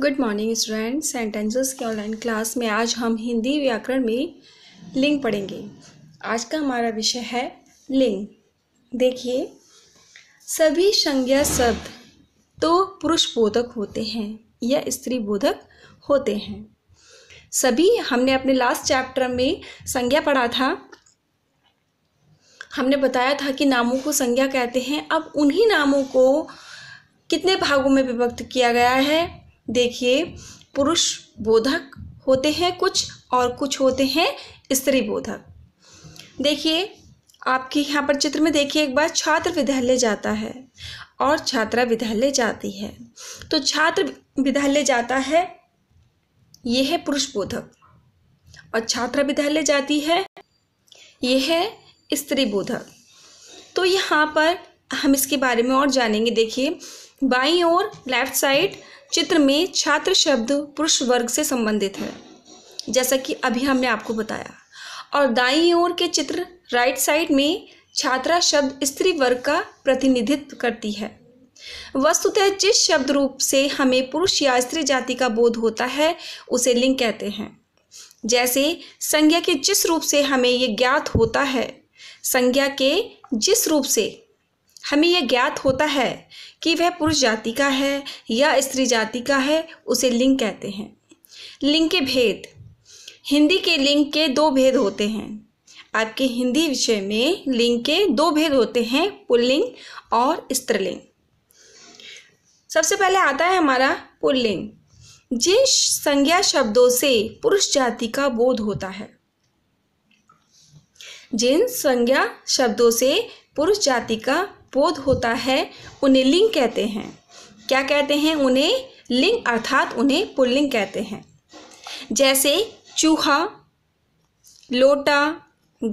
good morning student sentences के online class में आज हम हिंदी व्याकरण में लिंग पढ़ेंगे आज का हमारा विषय है लिंग देखिए सभी संज्ञा शब्द तो पुरुष बोधक होते हैं या स्त्री बोधक होते हैं सभी हमने अपने लास्ट चैप्टर में संज्ञा पढ़ा था हमने बताया था कि नामों को संज्ञा कहते हैं अब उन्हीं नामों को कितने भागों में विभक्त किया गया है देखिए पुरुष बोधक होते हैं कुछ और कुछ होते हैं स्त्री बोधक देखिए आपके यहाँ पर चित्र में देखिए एक बार छात्र विद्यालय जाता है और छात्रा विद्यालय जाती है तो छात्र विद्यालय जाता है ये है पुरुष बोधक और छात्रा विद्यालय जाती है ये है स्त्री बोधक तो यहाँ पर हम इसके बारे में और जानेंगे देखिए बाई ओर लेफ्ट साइड चित्र में छात्र शब्द पुरुष वर्ग से संबंधित है जैसा कि अभी हमने आपको बताया और दाई ओर के चित्र राइट साइड में छात्रा शब्द स्त्री वर्ग का प्रतिनिधित्व करती है वस्तुतः जिस शब्द रूप से हमें पुरुष या स्त्री जाति का बोध होता है उसे लिंग कहते हैं जैसे संज्ञा के जिस रूप से हमें ये ज्ञात होता है संज्ञा के जिस रूप से हमें यह ज्ञात होता है कि वह पुरुष जाति का है या स्त्री जाति का है उसे लिंग कहते हैं लिंग के भेद हिंदी के लिंग के दो भेद होते हैं आपके हिंदी विषय में लिंग के दो भेद होते हैं पुल्लिंग और स्त्रीलिंग सबसे पहले आता है हमारा पुल्लिंग जिन संज्ञा शब्दों से पुरुष जाति का बोध होता है जिन संज्ञा शब्दों से पुरुष जाति का बोध होता है उन्हें लिंग कहते हैं क्या कहते हैं उन्हें लिंग अर्थात उन्हें पुल्लिंग कहते हैं जैसे चूहा लोटा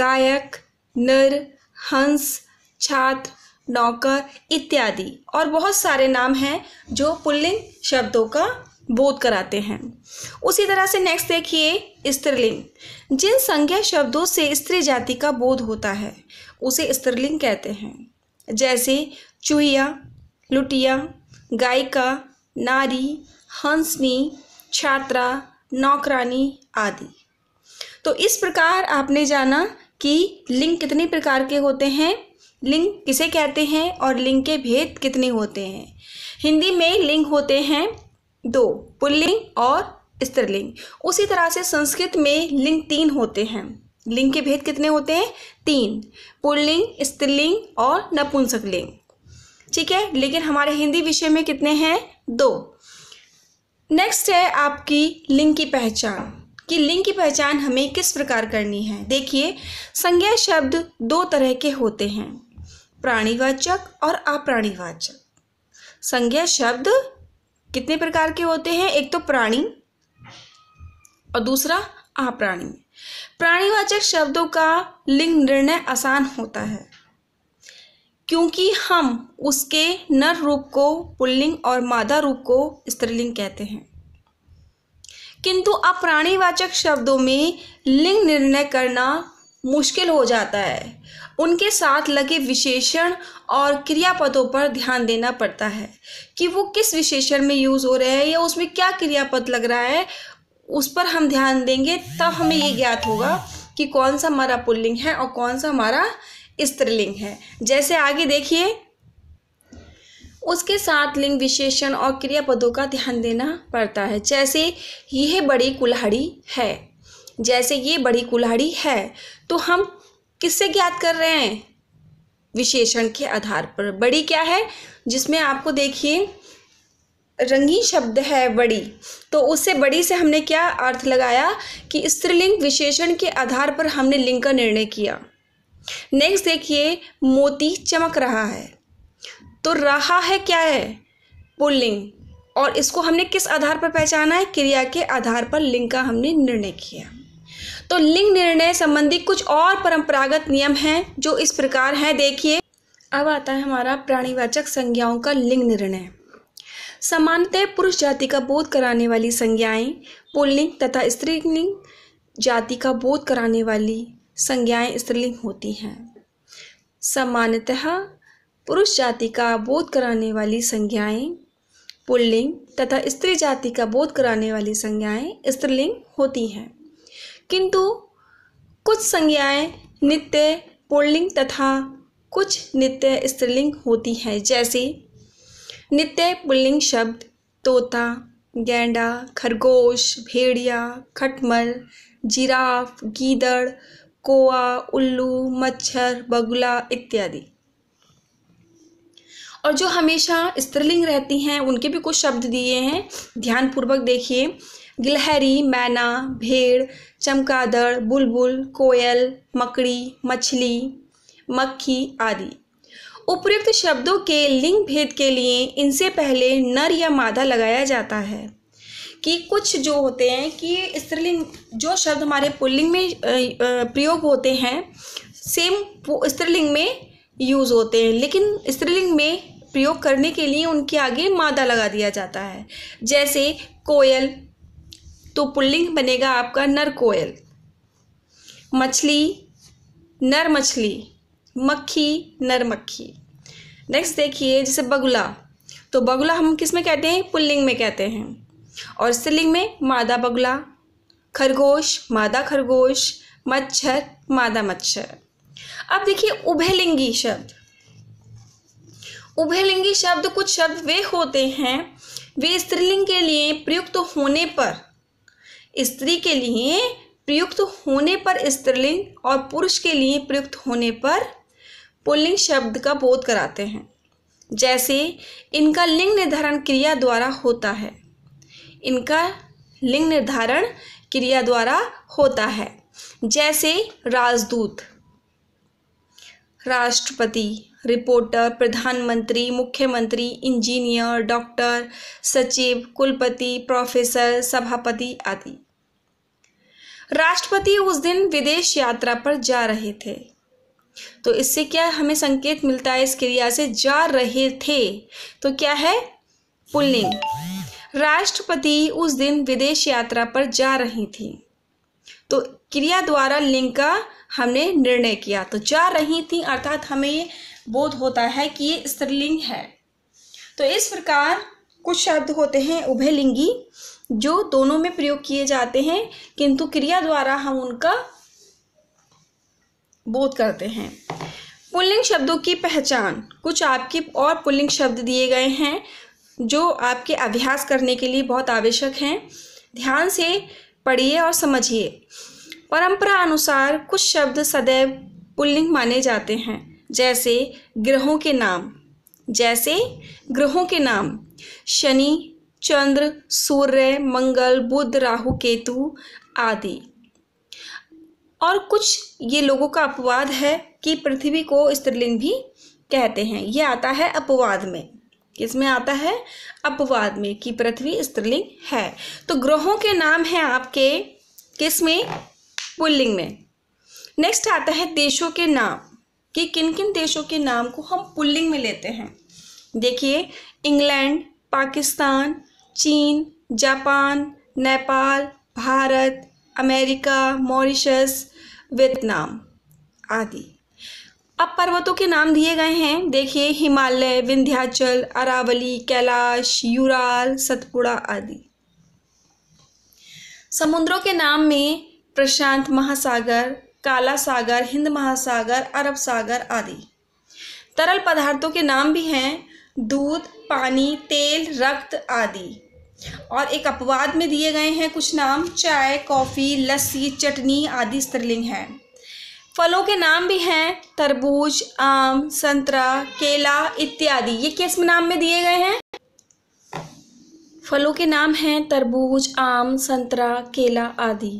गायक नर हंस छात्र नौकर इत्यादि और बहुत सारे नाम हैं जो पुल्लिंग शब्दों का बोध कराते हैं उसी तरह से नेक्स्ट देखिए स्त्रीलिंग जिन संज्ञा शब्दों से स्त्री जाति का बोध होता है उसे स्त्रीलिंग कहते हैं जैसे चूहिया लुटिया गायिका नारी हंसनी छात्रा नौकरानी आदि तो इस प्रकार आपने जाना कि लिंग कितने प्रकार के होते हैं लिंग किसे कहते हैं और लिंग के भेद कितने होते हैं हिंदी में लिंग होते हैं दो पुल्लिंग और स्त्रीलिंग उसी तरह से संस्कृत में लिंग तीन होते हैं लिंग के भेद कितने होते हैं तीन पुल्लिंग स्त्रीलिंग और नपुंसक लिंग ठीक है लेकिन हमारे हिंदी विषय में कितने हैं दो नेक्स्ट है आपकी लिंग की पहचान कि लिंग की पहचान हमें किस प्रकार करनी है देखिए संज्ञा शब्द दो तरह के होते हैं प्राणीवाचक और अप्राणीवाचक संज्ञा शब्द कितने प्रकार के होते हैं एक तो प्राणी और दूसरा अप्राणी प्राणीवाचक शब्दों का लिंग निर्णय आसान होता है क्योंकि हम उसके नर रूप को पुल्लिंग और मादा रूप को स्त्रीलिंग कहते हैं किंतु अप्राणीवाचक शब्दों में लिंग निर्णय करना मुश्किल हो जाता है उनके साथ लगे विशेषण और क्रियापदों पर ध्यान देना पड़ता है कि वो किस विशेषण में यूज़ हो रहे हैं या उसमें क्या क्रियापद लग रहा है उस पर हम ध्यान देंगे तब हमें ये ज्ञात होगा कि कौन सा हमारा पुल्लिंग है और कौन सा हमारा स्त्रीलिंग है जैसे आगे देखिए उसके साथ लिंग विशेषण और क्रियापदों का ध्यान देना पड़ता है जैसे यह बड़ी कुल्हाड़ी है जैसे ये बड़ी कुल्हाड़ी है तो हम किससे ज्ञात कर रहे हैं विशेषण के आधार पर बड़ी क्या है जिसमें आपको देखिए रंगीन शब्द है बड़ी तो उससे बड़ी से हमने क्या अर्थ लगाया कि स्त्रीलिंग विशेषण के आधार पर हमने लिंग का निर्णय किया नेक्स्ट देखिए मोती चमक रहा है तो रहा है क्या है पुल्लिंग और इसको हमने किस आधार पर पहचाना है क्रिया के आधार पर लिंग का हमने निर्णय किया तो लिंग निर्णय संबंधी कुछ और परंपरागत नियम हैं जो इस प्रकार हैं देखिए अब आता है हमारा प्राणीवाचक संज्ञाओं का लिंग निर्णय सामान्यतः पुरुष जाति का बोध कराने वाली संज्ञाएं पुल्लिंग तथा स्त्रीलिंग जाति का बोध कराने वाली संज्ञाएं स्त्रीलिंग होती हैं सामान्यतः पुरुष जाति का बोध कराने वाली संज्ञाएं पुल्लिंग तथा स्त्री जाति का बोध कराने वाली संज्ञाएं स्त्रीलिंग होती हैं किंतु कुछ संज्ञाएं नित्य पुल्लिंग तथा कुछ नित्य स्त्रीलिंग होती हैं जैसे नित्य पुल्लिंग शब्द तोता गैंडा खरगोश भेड़िया खटमल जिराफ गीदड़ कोआ उल्लू मच्छर बगुला इत्यादि और जो हमेशा स्त्रीलिंग रहती हैं उनके भी कुछ शब्द दिए हैं ध्यानपूर्वक देखिए गिलहरी मैना भेड़ चमकादड़ बुलबुल कोयल मकड़ी मछली मक्खी आदि उपयुक्त शब्दों के लिंग भेद के लिए इनसे पहले नर या मादा लगाया जाता है कि कुछ जो होते हैं कि स्त्रीलिंग जो शब्द हमारे पुल्लिंग में प्रयोग होते हैं सेम स्त्रीलिंग में यूज़ होते हैं लेकिन स्त्रीलिंग में प्रयोग करने के लिए उनके आगे मादा लगा दिया जाता है जैसे कोयल तो पुल्लिंग बनेगा आपका नर कोयल मछली नर मछली मक्खी नर मक्खी नेक्स्ट देखिए जैसे बगुला तो बगुला हम किस में कहते हैं पुल्लिंग में कहते हैं और स्त्रीलिंग में मादा बगुला खरगोश मादा खरगोश मच्छर मादा मच्छर अब देखिए उभयलिंगी शब्द उभयलिंगी शब्द कुछ शब्द वे होते हैं वे स्त्रीलिंग के लिए प्रयुक्त होने पर स्त्री के लिए प्रयुक्त होने पर स्त्रीलिंग और पुरुष के लिए प्रयुक्त होने पर पुल्लिंग शब्द का बोध कराते हैं जैसे इनका लिंग निर्धारण क्रिया द्वारा होता है इनका लिंग निर्धारण क्रिया द्वारा होता है जैसे राजदूत राष्ट्रपति रिपोर्टर प्रधानमंत्री मुख्यमंत्री इंजीनियर डॉक्टर सचिव कुलपति प्रोफेसर सभापति आदि राष्ट्रपति उस दिन विदेश यात्रा पर जा रहे थे तो इससे क्या हमें संकेत मिलता है इस क्रिया से जा रहे थे तो क्या है पुल्लिंग राष्ट्रपति उस दिन विदेश यात्रा पर जा रही थी तो क्रिया द्वारा लिंग का हमने निर्णय किया तो जा रही थी अर्थात हमें ये बोध होता है कि ये स्त्रीलिंग है तो इस प्रकार कुछ शब्द होते हैं उभयलिंगी जो दोनों में प्रयोग किए जाते हैं किंतु क्रिया द्वारा हम उनका बोध करते हैं पुल्लिंग शब्दों की पहचान कुछ आपके और पुल्लिंग शब्द दिए गए हैं जो आपके अभ्यास करने के लिए बहुत आवश्यक हैं ध्यान से पढ़िए और समझिए परंपरा अनुसार कुछ शब्द सदैव पुल्लिंग माने जाते हैं जैसे ग्रहों के नाम जैसे ग्रहों के नाम शनि चंद्र सूर्य मंगल बुध राहु केतु आदि और कुछ ये लोगों का अपवाद है कि पृथ्वी को स्त्रीलिंग भी कहते हैं ये आता है अपवाद में किसमें आता है अपवाद में कि पृथ्वी स्त्रीलिंग है तो ग्रहों के नाम हैं आपके किस में पुल्लिंग में नेक्स्ट आता है देशों के नाम कि किन किन देशों के नाम को हम पुल्लिंग में लेते हैं देखिए इंग्लैंड पाकिस्तान चीन Japan Nepal Bharat America Mauritius Vietnam आदि अब पर्वतों के नाम दिए गए हैं देखिए हिमालय विंध्याचल अरावली कैलाश यूराल सतपुड़ा आदि समुद्रों के नाम में प्रशांत महासागर काला सागर हिंद महासागर अरब सागर आदि तरल पदार्थों के नाम भी हैं दूध पानी तेल रक्त आदि और एक अपवाद में दिए गए हैं कुछ नाम चाय कॉफ़ी लस्सी चटनी आदि स्त्रीलिंग हैं फलों के नाम भी हैं तरबूज आम संतरा केला इत्यादि ये किस नाम में दिए गए हैं फलों के नाम हैं तरबूज आम संतरा केला आदि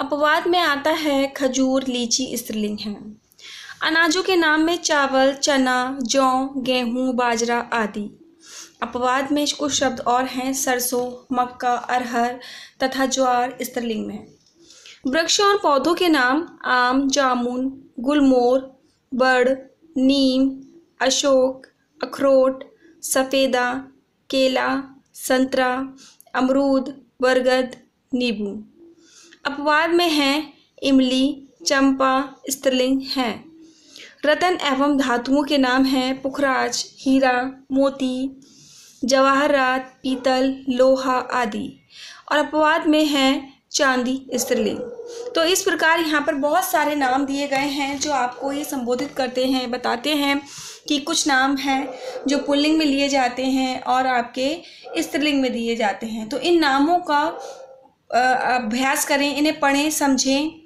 अपवाद में आता है खजूर लीची स्त्रीलिंग है अनाजों के नाम में चावल चना जौ गेहूं बाजरा आदि अपवाद में कुछ शब्द और हैं सरसों मक्का अरहर तथा ज्वार स्त्रीलिंग में वृक्ष और पौधों के नाम आम जामुन गुलमोर बड़ नीम अशोक अखरोट सफ़ेदा केला संतरा अमरूद बरगद नींबू अपवाद में हैं इमली चंपा स्त्रीलिंग हैं रतन एवं धातुओं के नाम हैं पुखराज हीरा मोती जवाहरात पीतल लोहा आदि और अपवाद में हैं चांदी स्त्रीलिंग तो इस प्रकार यहाँ पर बहुत सारे नाम दिए गए हैं जो आपको ये संबोधित करते हैं बताते हैं कि कुछ नाम हैं जो पुल्लिंग में लिए जाते हैं और आपके स्त्रीलिंग में दिए जाते हैं तो इन नामों का अभ्यास करें इन्हें पढ़ें समझें